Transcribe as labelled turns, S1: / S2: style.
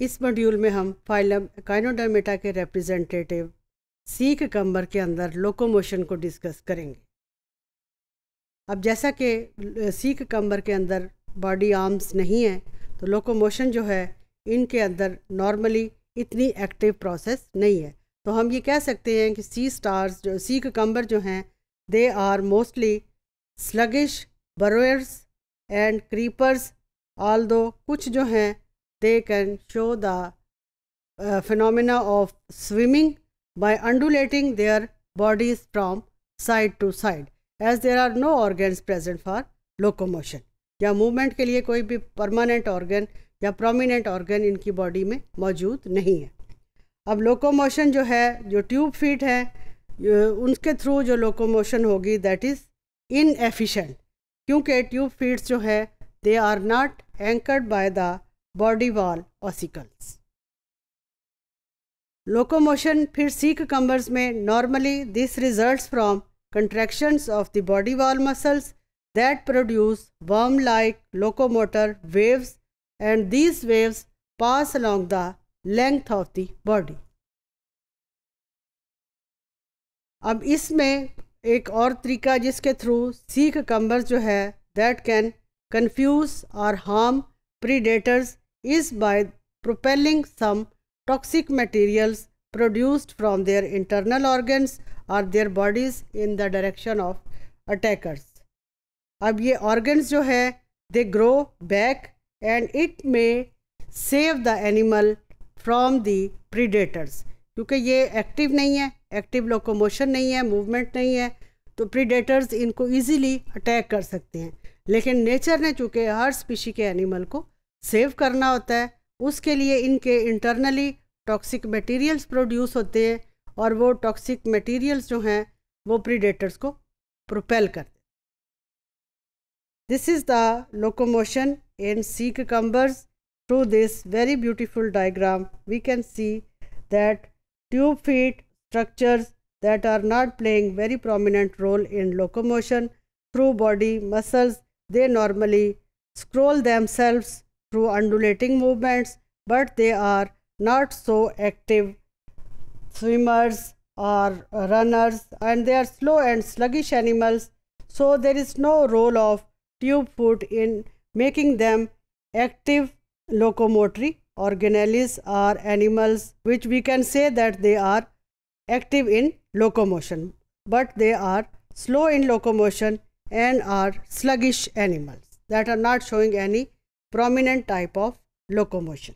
S1: इस मॉड्यूल में हम फाइलम काइनोडर्मेटा के रिप्रेजेंटेटिव सीख कम्बर के अंदर लोकोमोशन को डिस्कस करेंगे अब जैसा कि सीख कम्बर के अंदर बॉडी आर्म्स नहीं है तो लोकोमोशन जो है इनके अंदर नॉर्मली इतनी एक्टिव प्रोसेस नहीं है तो हम ये कह सकते हैं कि सी स्टार्स जो सीख कम्बर जो हैं they are mostly sluggish burrowers and creepers although कुछ जो हैं they can show the uh, phenomena of swimming by undulating their bodies from side to side as there are no organs present for locomotion या movement के लिए कोई भी permanent organ या prominent organ इनकी बॉडी में मौजूद नहीं है अब लोकोमोशन जो है जो ट्यूब फीट है उनके थ्रू जो लोकोमोशन होगी दैट इज़ इनएफिशिएंट क्योंकि ट्यूब फीड्स जो है they are not anchored by the body wall ossicles locomotion फिर sea cucumbers normally this result from contractions of the body wall muscles that produce worm like locomotor waves, and these waves pass along the length of the body. अब इसमें एक और तरीका जिसके through सीख sea cucumber जो है that can confuse और harm predators is by propelling some toxic materials produced from their internal organs और their bodies in the direction of attackers अब ये ऑर्गन्स जो है they grow back and it may save the animal from the predators क्योंकि ये active नहीं है active locomotion नहीं है मूवमेंट नहीं है तो प्रीडेटर्स इनको इजीली अटैक कर सकते हैं लेकिन नेचर ने चूँकि हर स्पीशी के एनिमल को सेव करना होता है उसके लिए इनके इंटरनली टॉक्सिक मटेरियल्स प्रोड्यूस होते हैं और वो टॉक्सिक मटेरियल्स जो हैं वो प्रीडेटर्स को प्रोपेल करते this is the locomotion and sea cucumbers through this very beautiful diagram we can see that tube feet structures that are not playing very prominent role in locomotion through body muscles they normally scroll themselves through undulating movements, but they are not so active swimmers or runners and they are slow and sluggish animals so there is no role of tube foot in making them active locomotory organelles are animals which we can say that they are active in locomotion but they are slow in locomotion and are sluggish animals that are not showing any prominent type of locomotion.